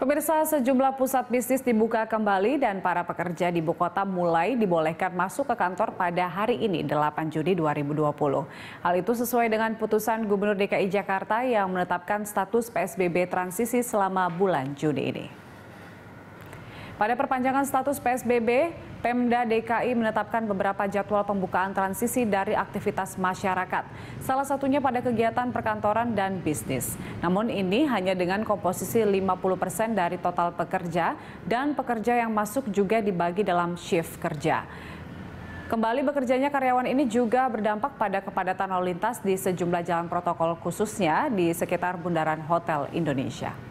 Pemirsa, sejumlah pusat bisnis dibuka kembali dan para pekerja di ibu kota mulai dibolehkan masuk ke kantor pada hari ini 8 Juni 2020. Hal itu sesuai dengan putusan Gubernur DKI Jakarta yang menetapkan status PSBB transisi selama bulan Juni ini. Pada perpanjangan status PSBB, Pemda DKI menetapkan beberapa jadwal pembukaan transisi dari aktivitas masyarakat, salah satunya pada kegiatan perkantoran dan bisnis. Namun ini hanya dengan komposisi 50% dari total pekerja dan pekerja yang masuk juga dibagi dalam shift kerja. Kembali bekerjanya karyawan ini juga berdampak pada kepadatan lalu lintas di sejumlah jalan protokol khususnya di sekitar Bundaran Hotel Indonesia.